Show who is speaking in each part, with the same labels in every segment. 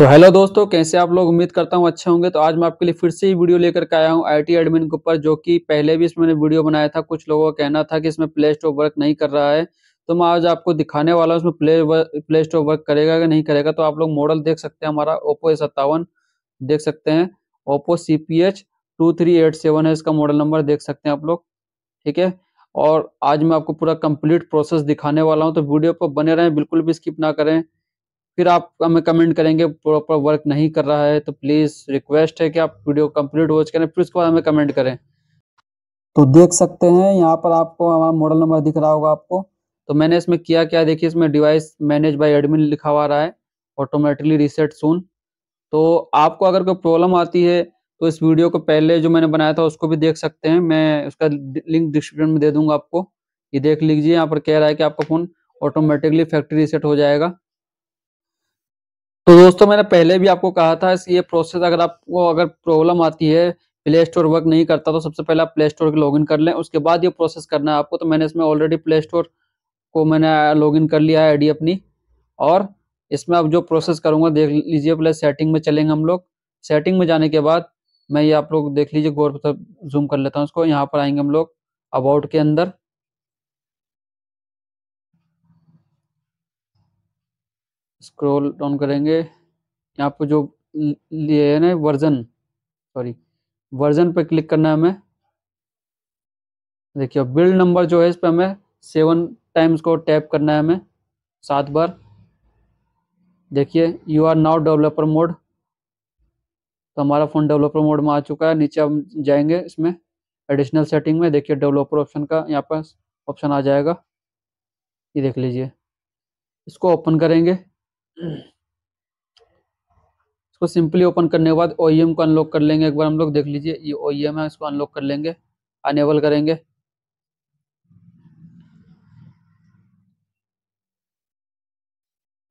Speaker 1: तो हेलो दोस्तों कैसे आप लोग उम्मीद करता हूँ अच्छे होंगे तो आज मैं आपके लिए फिर से ही वीडियो लेकर के आया हूँ आईटी एडमिन के ऊपर जो कि पहले भी इसमें मैंने वीडियो बनाया था कुछ लोगों का कहना था कि इसमें प्ले स्टोर वर्क नहीं कर रहा है तो मैं आज आपको दिखाने वाला हूँ इसमें प्ले प्ले स्टोर वर्क करेगा कि नहीं करेगा तो आप लोग मॉडल देख सकते हैं हमारा ओप्पो ए सत्तावन देख सकते हैं Oppo C P H two three eight seven है इसका मॉडल नंबर देख सकते हैं आप लोग ठीक है और आज मैं आपको पूरा कंप्लीट प्रोसेस दिखाने वाला हूँ तो वीडियो पर बने रहें बिल्कुल भी स्किप ना करें फिर आप हमें कमेंट करेंगे प्रॉपर वर्क नहीं कर रहा है तो प्लीज़ रिक्वेस्ट है कि आप वीडियो कंप्लीट वॉच करें फिर उसके बाद हमें कमेंट करें तो देख सकते हैं यहाँ पर आपको हमारा मॉडल नंबर दिख रहा होगा आपको तो मैंने इसमें किया क्या देखिए इसमें डिवाइस मैनेज बाय एडमिन लिखा हुआ रहा है ऑटोमेटिकली रिसेट सुन तो आपको अगर कोई प्रॉब्लम आती है तो इस वीडियो को पहले जो मैंने बनाया था उसको भी देख सकते हैं मैं उसका लिंक डिस्क्रिप्शन में दे दूंगा आपको ये देख लीजिए यहाँ पर कह रहा है कि आपका फ़ोन ऑटोमेटिकली फैक्ट्री रिसेट हो जाएगा तो दोस्तों मैंने पहले भी आपको कहा था इस ये प्रोसेस अगर आपको अगर प्रॉब्लम आती है प्ले स्टोर वर्क नहीं करता तो सबसे पहले आप प्ले स्टोर लॉग इन कर लें उसके बाद ये प्रोसेस करना है आपको तो मैंने इसमें ऑलरेडी प्ले स्टोर को मैंने लॉग इन कर लिया है आई अपनी और इसमें अब जो प्रोसेस करूँगा देख लीजिए पहले सेटिंग में चलेंगे हम लोग सेटिंग में जाने के बाद मैं ये आप लोग देख लीजिए गौर जूम कर लेता हूँ उसको यहाँ पर आएंगे हम लोग अबाउट के अंदर स्क्रॉल डाउन करेंगे यहाँ पर जो लिए है ना वर्जन सॉरी वर्जन पर क्लिक करना है हमें देखिए बिल्ड नंबर जो है इस पर हमें सेवन टाइम्स को टैप करना है हमें सात बार देखिए you are now developer mode तो हमारा फ़ोन डेवलपर मोड में आ चुका है नीचे हम जाएंगे इसमें एडिशनल सेटिंग में देखिए डेवलपर ऑप्शन का यहाँ पर ऑप्शन आ जाएगा ये देख लीजिए इसको ओपन करेंगे इसको सिंपली ओपन करने के बाद ओ e को अनलॉक कर लेंगे एक बार हम लोग देख लीजिए ये ओ e है इसको अनलॉक कर लेंगे अनेबल करेंगे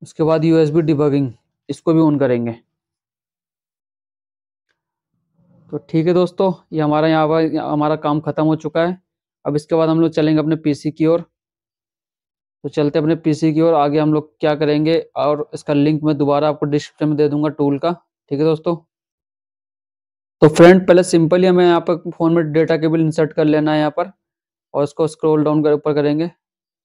Speaker 1: उसके बाद यूएसबी डिबगिंग इसको भी ऑन करेंगे तो ठीक है दोस्तों ये हमारा यहाँ पर हमारा काम ख़त्म हो चुका है अब इसके बाद हम लोग चलेंगे अपने पीसी की ओर तो चलते अपने पीसी की ओर आगे हम लोग क्या करेंगे और इसका लिंक मैं दोबारा आपको डिस्क्रिप्शन में दे दूंगा टूल का ठीक है दोस्तों तो फ्रेंड पहले सिंपली हमें यहाँ पर फोन में डेटा केबल इंसर्ट कर लेना है यहाँ पर और इसको स्क्रॉल डाउन कर ऊपर करेंगे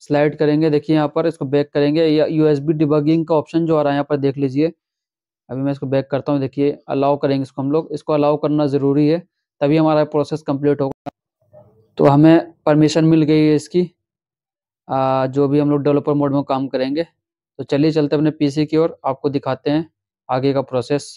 Speaker 1: स्लाइड करेंगे देखिए यहाँ पर इसको बैक करेंगे या यू एस डिबगिंग का ऑप्शन जो आ रहा है यहाँ पर देख लीजिए अभी मैं इसको बैक करता हूँ देखिए अलाउ करेंगे इसको हम लोग इसको अलाउ करना ज़रूरी है तभी हमारा प्रोसेस कंप्लीट होगा तो हमें परमिशन मिल गई है इसकी आ, जो भी हम लोग डेवलपर मोड में काम करेंगे तो चलिए चलते अपने पीसी की ओर आपको दिखाते हैं आगे का प्रोसेस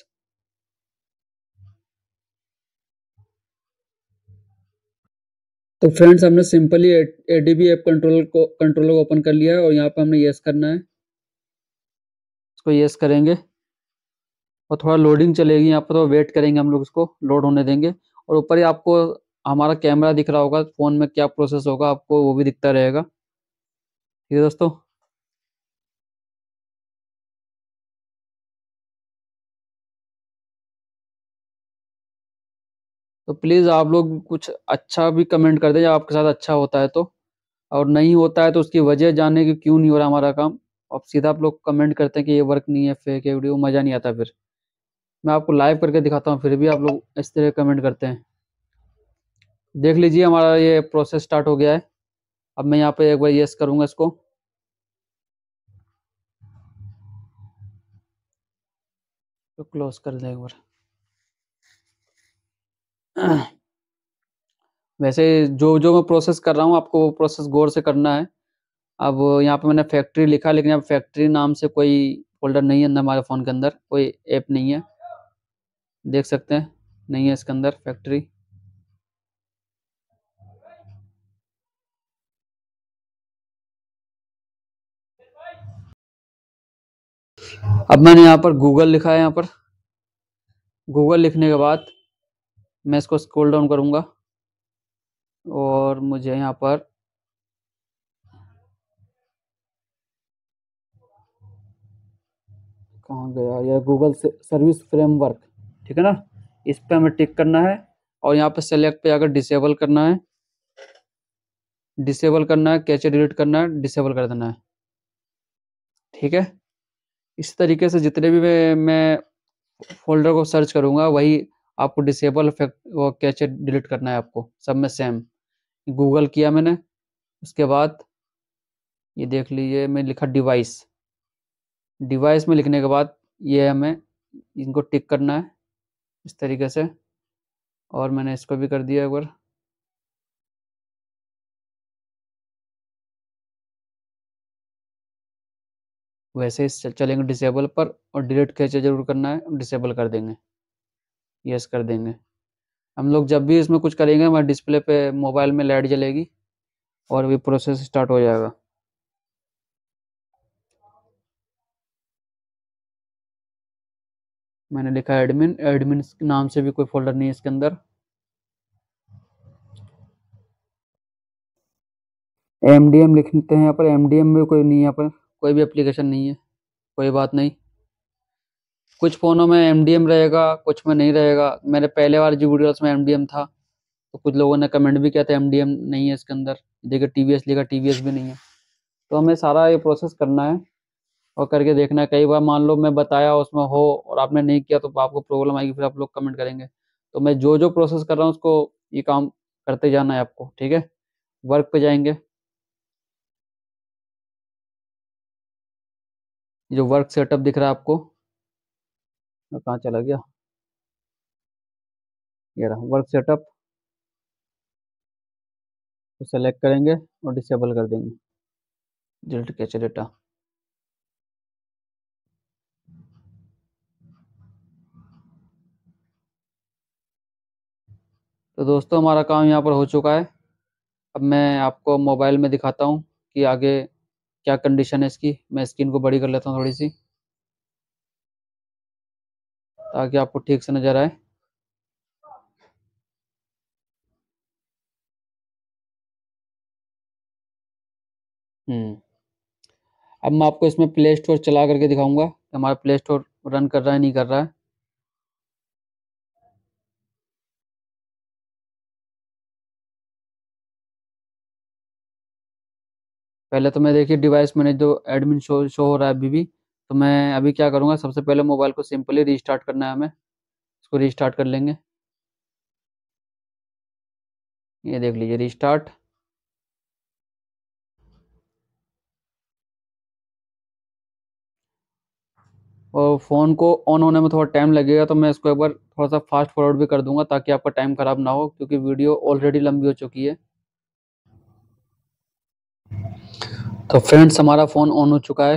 Speaker 1: तो फ्रेंड्स हमने simply A D B app control को कंट्रोलर को ओपन कर लिया है और यहाँ पर हमने येस करना है इसको येस करेंगे और थोड़ा लोडिंग चलेगी यहाँ पर तो वेट करेंगे हम लोग इसको लोड होने देंगे और ऊपर ही आपको हमारा कैमरा दिख रहा होगा फ़ोन में क्या प्रोसेस होगा आपको वो भी दिखता रहेगा ठीक है दोस्तों तो प्लीज़ आप लोग कुछ अच्छा भी कमेंट कर दें जब आपके साथ अच्छा होता है तो और नहीं होता है तो उसकी वजह जानने की क्यों नहीं हो रहा हमारा काम आप सीधा आप लोग कमेंट करते हैं कि ये वर्क नहीं है फेक है वीडियो मज़ा नहीं आता फिर मैं आपको लाइव करके दिखाता हूँ फिर भी आप लोग इस तरह कमेंट करते हैं देख लीजिए हमारा ये प्रोसेस स्टार्ट हो गया है अब मैं यहाँ पे एक बार यस करूँगा इसको तो क्लोज कर दे एक बार वैसे जो जो मैं प्रोसेस कर रहा हूँ आपको वो प्रोसेस गौर से करना है अब यहाँ पे मैंने फैक्ट्री लिखा लेकिन अब फैक्ट्री नाम से कोई फोल्डर नहीं है अंदर हमारे फ़ोन के अंदर कोई ऐप नहीं है देख सकते हैं नहीं है इसके अंदर फैक्ट्री अब मैंने यहाँ पर गूगल लिखा है यहाँ पर गूगल लिखने के बाद मैं इसको स्क्रॉल डाउन करूँगा और मुझे यहाँ पर कहाँ गया यह गूगल से सर्विस फ्रेमवर्क ठीक है ना इस पर हमें टिक करना है और यहाँ पर सेलेक्ट पे अगर डिसेबल करना है डिसेबल करना है कैचे डिलीट करना है डिसेबल कर देना है ठीक है इसी तरीके से जितने भी मैं फोल्डर को सर्च करूँगा वही आपको डिसेबल वो कैचे डिलीट करना है आपको सब में सेम गूगल किया मैंने उसके बाद ये देख लीजिए मैं लिखा डिवाइस डिवाइस में लिखने के बाद ये हमें इनको टिक करना है इस तरीके से और मैंने इसको भी कर दिया एक बार वैसे ही चलेंगे डिसेबल पर और डिलीट कैसे जरूर करना है डिसेबल कर देंगे यस कर देंगे हम लोग जब भी इसमें कुछ करेंगे हमारे डिस्प्ले पे मोबाइल में लाइट जलेगी और भी प्रोसेस स्टार्ट हो जाएगा मैंने लिखा एडमिन एडमिन नाम से भी कोई फोल्डर नहीं है इसके अंदर एम लिखते हैं यहाँ पर एम में कोई नहीं यहाँ पर कोई भी एप्लीकेशन नहीं है कोई बात नहीं कुछ फ़ोनों में एम रहेगा कुछ में नहीं रहेगा मेरे पहले वाले जो वीडियोस में एम था तो कुछ लोगों ने कमेंट भी किया था एम नहीं है इसके अंदर देखिए टी लिखा टी भी नहीं है तो हमें सारा ये प्रोसेस करना है और करके देखना है कई बार मान लो मैं बताया उसमें हो और आपने नहीं किया तो आपको प्रॉब्लम आएगी फिर आप लोग कमेंट करेंगे तो मैं जो जो प्रोसेस कर रहा हूँ उसको ये काम करते जाना है आपको ठीक है वर्क पर जाएंगे जो वर्क सेटअप दिख रहा है आपको कहाँ चला गया ये रहा वर्क सेटअप तो सेलेक्ट करेंगे और डिसेबल कर देंगे डिलीट कैच डेटा तो दोस्तों हमारा काम यहाँ पर हो चुका है अब मैं आपको मोबाइल में दिखाता हूँ कि आगे क्या कंडीशन है इसकी मैं स्क्रीन को बड़ी कर लेता हूँ थोड़ी सी ताकि आपको ठीक से नज़र आए हम्म अब मैं आपको इसमें प्ले स्टोर चला करके दिखाऊंगा कि हमारा प्ले स्टोर रन कर रहा है नहीं कर रहा है पहले तो मैं देखिए डिवाइस मैंने जो एडमिन शो शो हो रहा है अभी भी तो मैं अभी क्या करूँगा सबसे पहले मोबाइल को सिंपली रिस्टार्ट करना है हमें इसको रिस्टार्ट कर लेंगे ये देख लीजिए रिस्टार्ट और फ़ोन को ऑन होने में थोड़ा टाइम लगेगा तो मैं इसको एक बार थोड़ा सा फास्ट फॉरवर्ड भी कर दूंगा ताकि आपका टाइम ख़राब ना हो क्योंकि वीडियो ऑलरेडी लंबी हो चुकी है तो फ्रेंड्स हमारा फ़ोन ऑन हो चुका है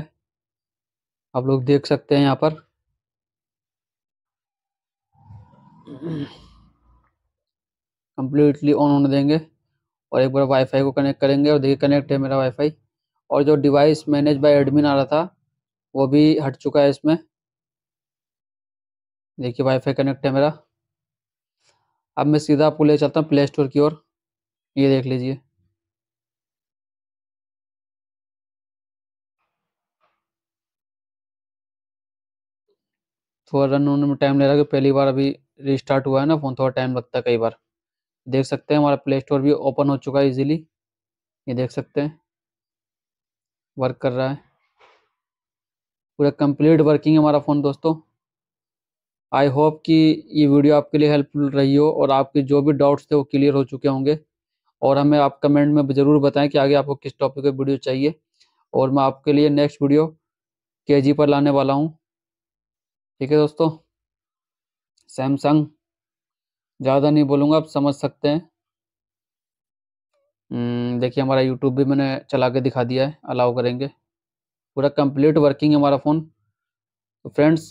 Speaker 1: आप लोग देख सकते हैं यहाँ पर कंप्लीटली ऑन होने देंगे और एक बार वाईफाई को कनेक्ट करेंगे और देखिए कनेक्ट है मेरा वाईफाई और जो डिवाइस मैनेज बाय एडमिन आ रहा था वो भी हट चुका है इसमें देखिए वाईफाई कनेक्ट है मेरा अब मैं सीधा आपको ले चलता हूँ प्ले स्टोर की ओर ये देख लीजिए थोड़ा तो रन होने में टाइम ले रहा है पहली बार अभी रिस्टार्ट हुआ है ना फ़ोन थोड़ा टाइम लगता है कई बार देख सकते हैं हमारा प्ले स्टोर भी ओपन हो चुका है इजीली ये देख सकते हैं वर्क कर रहा है पूरा कंप्लीट वर्किंग है हमारा फ़ोन दोस्तों आई होप कि ये वीडियो आपके लिए हेल्पफुल रही हो और आपके जो भी डाउट्स थे वो क्लियर हो चुके होंगे और हमें आप कमेंट में ज़रूर बताएं कि आगे आपको किस टॉपिक पर वीडियो चाहिए और मैं आपके लिए नेक्स्ट वीडियो के जी पर लाने वाला हूँ ठीक है दोस्तों सैमसंग ज़्यादा नहीं बोलूँगा आप समझ सकते हैं हम्म, देखिए हमारा यूट्यूब भी मैंने चला के दिखा दिया है अलाउ करेंगे पूरा कंप्लीट वर्किंग है हमारा फ़ोन तो फ्रेंड्स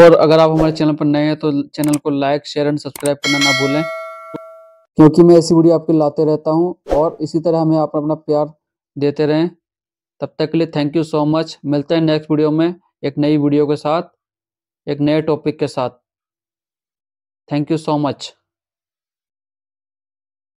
Speaker 1: और अगर आप हमारे चैनल पर नए हैं तो चैनल को लाइक शेयर एंड सब्सक्राइब करना ना भूलें क्योंकि मैं ऐसी वीडियो आपके लाते रहता हूं और इसी तरह हमें आप अपना प्यार देते रहें तब तक के लिए थैंक यू सो मच मिलते हैं नेक्स्ट वीडियो में एक नई वीडियो के साथ एक नए टॉपिक के साथ थैंक यू सो मच